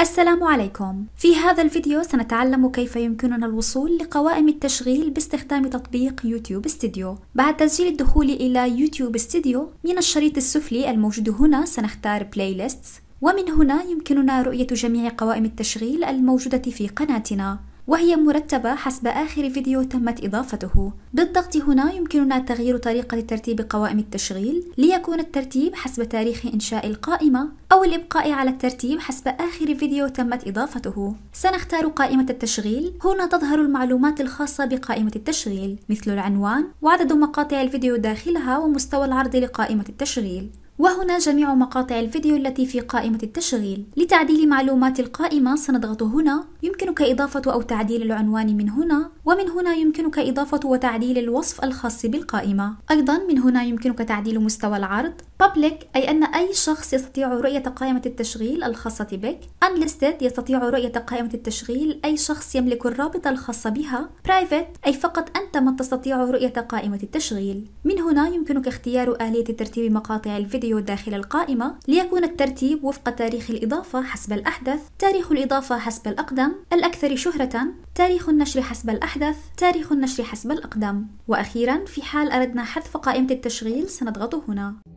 السلام عليكم في هذا الفيديو سنتعلم كيف يمكننا الوصول لقوائم التشغيل باستخدام تطبيق يوتيوب ستوديو بعد تسجيل الدخول إلى يوتيوب ستوديو من الشريط السفلي الموجود هنا سنختار بلاي ليست ومن هنا يمكننا رؤية جميع قوائم التشغيل الموجودة في قناتنا وهي مرتبة حسب آخر فيديو تمت إضافته بالضغط هنا يمكننا تغيير طريقة ترتيب قوائم التشغيل ليكون الترتيب حسب تاريخ إنشاء القائمة أو الإبقاء على الترتيب حسب آخر فيديو تمت إضافته سنختار قائمة التشغيل هنا تظهر المعلومات الخاصة بقائمة التشغيل مثل العنوان وعدد مقاطع الفيديو داخلها ومستوى العرض لقائمة التشغيل وهنا جميع مقاطع الفيديو التي في قائمة التشغيل لتعديل معلومات القائمة سنضغط هنا يمكنك إضافة أو تعديل العنوان من هنا ومن هنا يمكنك إضافة وتعديل الوصف الخاص بالقائمة أيضا من هنا يمكنك تعديل مستوى العرض public أي أن أي شخص يستطيع رؤية قائمة التشغيل الخاصة بك unlisted يستطيع رؤية قائمة التشغيل أي شخص يملك الرابط الخاص بها private أي فقط أنت من تستطيع رؤية قائمة التشغيل من هنا يمكنك اختيار آلية ترتيب مقاطع الفيديو الفيديو داخل القائمة ليكون الترتيب وفق تاريخ الإضافة حسب الأحدث تاريخ الإضافة حسب الأقدم الأكثر شهرة تاريخ النشر حسب الأحدث تاريخ النشر حسب الأقدم وأخيرا في حال أردنا حذف قائمة التشغيل سنضغط هنا